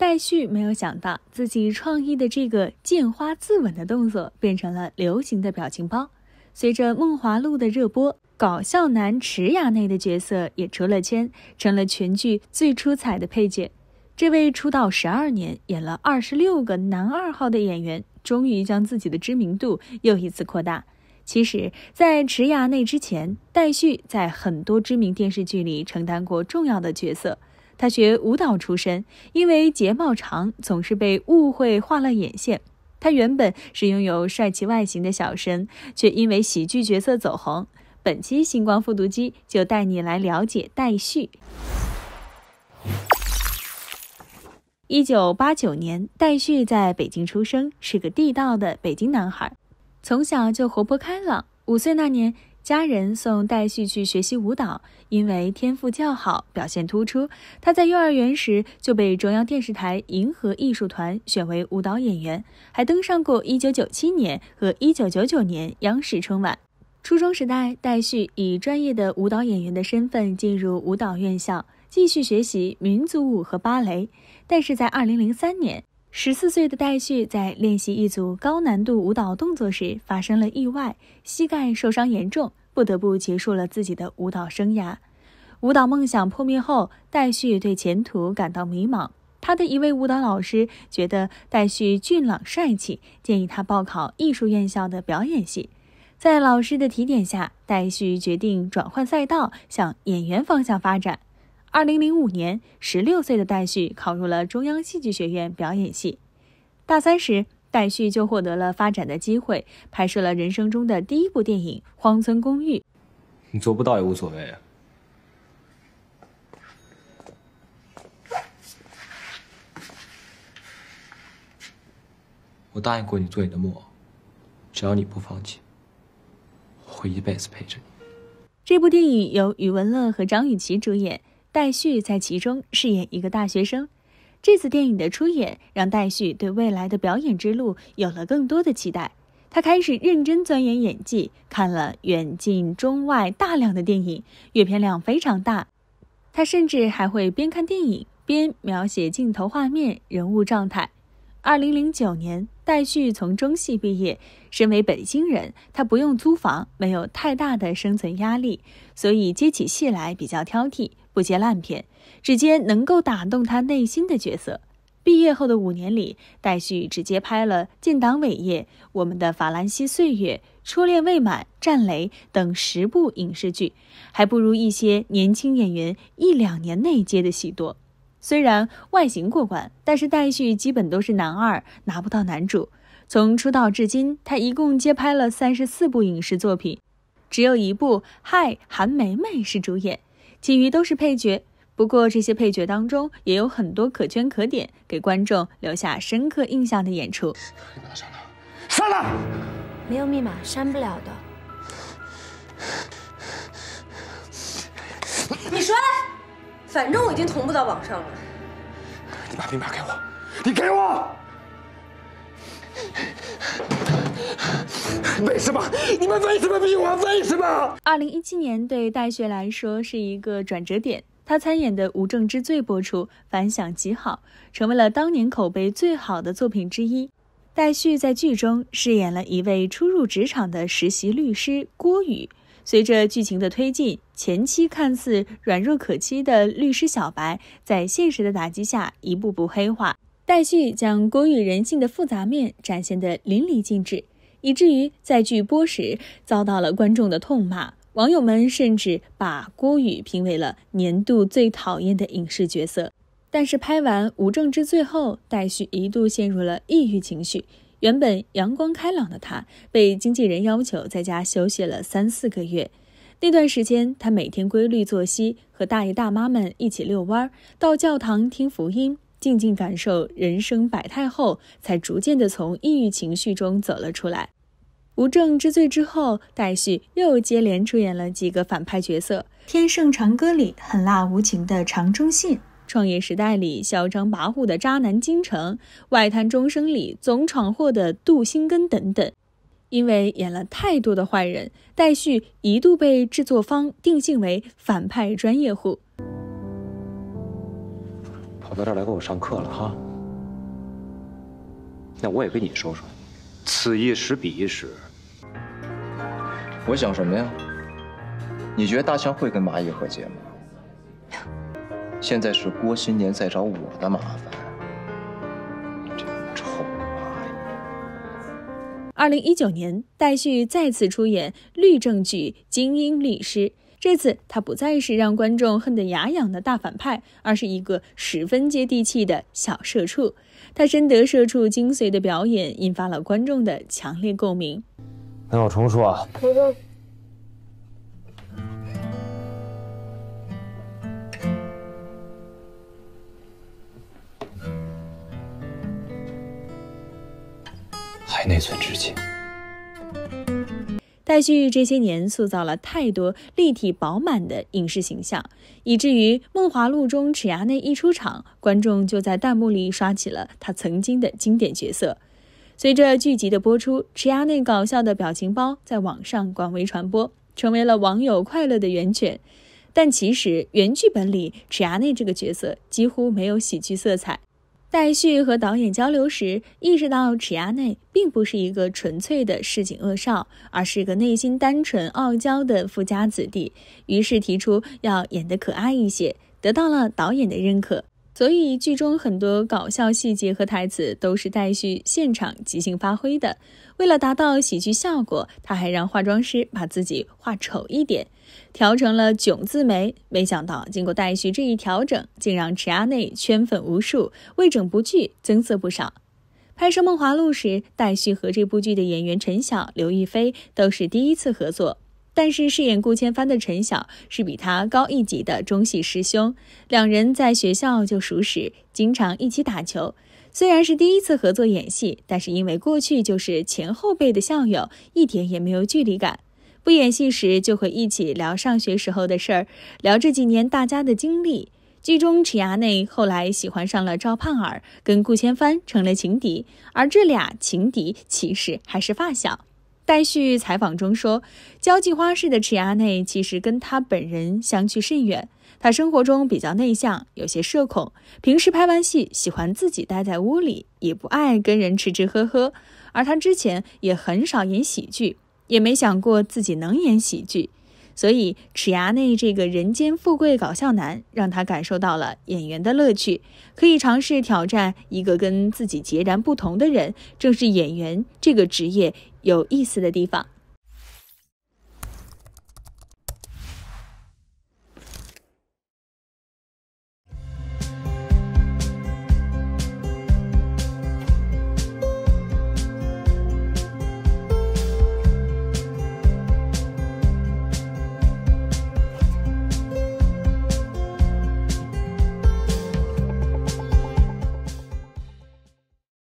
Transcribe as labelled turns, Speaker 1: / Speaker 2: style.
Speaker 1: 戴旭没有想到，自己创意的这个“见花自刎”的动作变成了流行的表情包。随着《梦华录》的热播，搞笑男池雅内的角色也出了圈，成了全剧最出彩的配角。这位出道十二年、演了二十六个男二号的演员，终于将自己的知名度又一次扩大。其实，在池雅内之前，戴旭在很多知名电视剧里承担过重要的角色。他学舞蹈出身，因为睫毛长，总是被误会画了眼线。他原本是拥有帅气外形的小生，却因为喜剧角色走红。本期星光复读机就带你来了解戴旭。一九八九年，戴旭在北京出生，是个地道的北京男孩，从小就活泼开朗。五岁那年。家人送戴旭去学习舞蹈，因为天赋较好，表现突出。他在幼儿园时就被中央电视台银河艺术团选为舞蹈演员，还登上过一九九七年和一九九九年央视春晚。初中时代，戴旭以专业的舞蹈演员的身份进入舞蹈院校，继续学习民族舞和芭蕾。但是在二零零三年。十四岁的戴旭在练习一组高难度舞蹈动作时发生了意外，膝盖受伤严重，不得不结束了自己的舞蹈生涯。舞蹈梦想破灭后，戴旭对前途感到迷茫。他的一位舞蹈老师觉得戴旭俊朗帅气，建议他报考艺术院校的表演系。在老师的提点下，戴旭决定转换赛道，向演员方向发展。二零零五年，十六岁的戴旭考入了中央戏剧学院表演系。大三时，戴旭就获得了发展的机会，拍摄了人生中的第一部电影《荒村公寓》。你做不到也无所谓啊！我答应过你做你的木偶，只要你不放弃，我会一辈子陪着你。这部电影由余文乐和张雨绮主演。戴旭在其中饰演一个大学生。这次电影的出演让戴旭对未来的表演之路有了更多的期待。他开始认真钻研演技，看了远近中外大量的电影，阅片量非常大。他甚至还会边看电影边描写镜头画面、人物状态。二零零九年，戴旭从中戏毕业。身为北京人，他不用租房，没有太大的生存压力，所以接起戏来比较挑剔。不接烂片，只接能够打动他内心的角色。毕业后的五年里，戴旭直接拍了《建党伟业》《我们的法兰西岁月》《初恋未满》《战雷》等十部影视剧，还不如一些年轻演员一两年内接的戏多。虽然外形过关，但是戴旭基本都是男二，拿不到男主。从出道至今，他一共接拍了三十四部影视作品，只有一部《嗨韩梅梅》是主演。其余都是配角，不过这些配角当中也有很多可圈可点、给观众留下深刻印象的演出。你把它删了，删了！没有密码，删不了的。你说，反正我已经同步到网上了。你把密码给我，你给我！为什么？你们为什么比我为什么？二零一七年对戴旭来说是一个转折点。他参演的《无证之罪》播出，反响极好，成为了当年口碑最好的作品之一。戴旭在剧中饰演了一位初入职场的实习律师郭宇。随着剧情的推进，前期看似软弱可欺的律师小白，在现实的打击下一步步黑化。戴旭将郭宇人性的复杂面展现的淋漓尽致。以至于在剧播时遭到了观众的痛骂，网友们甚至把郭宇评为了年度最讨厌的影视角色。但是拍完《无证之罪》后，戴旭一度陷入了抑郁情绪。原本阳光开朗的他，被经纪人要求在家休息了三四个月。那段时间，他每天规律作息，和大爷大妈们一起遛弯，到教堂听福音。静静感受人生百态后，才逐渐地从抑郁情绪中走了出来。无证之罪之后，戴旭又接连出演了几个反派角色：《天盛长歌》里狠辣无情的常中信，《创业时代》里嚣张跋扈的渣男金城，《外滩钟声》里总闯祸的杜兴根等等。因为演了太多的坏人，戴旭一度被制作方定性为反派专业户。跑到这儿来给我上课了哈！那我也跟你说说，此一时彼一时。我想什么呀？你觉得大象会跟蚂蚁和解吗？现在是郭新年在找我的麻烦。你这个臭蚂蚁！二零一九年，戴旭再次出演律政剧《精英律师》。这次他不再是让观众恨得牙痒的大反派，而是一个十分接地气的小社畜。他深得社畜精髓的表演，引发了观众的强烈共鸣。那我重说啊。还内存值钱。戴旭这些年塑造了太多立体饱满的影视形象，以至于《梦华录》中齿牙内一出场，观众就在弹幕里刷起了他曾经的经典角色。随着剧集的播出，齿牙内搞笑的表情包在网上广为传播，成为了网友快乐的源泉。但其实原剧本里齿牙内这个角色几乎没有喜剧色彩。戴旭和导演交流时，意识到齿亚内并不是一个纯粹的市井恶少，而是个内心单纯、傲娇的富家子弟，于是提出要演得可爱一些，得到了导演的认可。所以剧中很多搞笑细节和台词都是戴旭现场即兴发挥的。为了达到喜剧效果，他还让化妆师把自己画丑一点，调成了囧字眉。没想到，经过戴旭这一调整，竟让池阿内圈粉无数，为整部剧增色不少。拍摄《梦华录》时，戴旭和这部剧的演员陈晓、刘亦菲都是第一次合作。但是饰演顾千帆的陈晓是比他高一级的中戏师兄，两人在学校就熟识，经常一起打球。虽然是第一次合作演戏，但是因为过去就是前后辈的校友，一点也没有距离感。不演戏时就会一起聊上学时候的事儿，聊这几年大家的经历。剧中迟亚内后来喜欢上了赵盼儿，跟顾千帆成了情敌，而这俩情敌其实还是发小。在续采访中说，交际花式的池阿内其实跟他本人相去甚远。他生活中比较内向，有些社恐，平时拍完戏喜欢自己待在屋里，也不爱跟人吃吃喝喝。而他之前也很少演喜剧，也没想过自己能演喜剧。所以，齿牙内这个人间富贵搞笑男，让他感受到了演员的乐趣，可以尝试挑战一个跟自己截然不同的人，正是演员这个职业有意思的地方。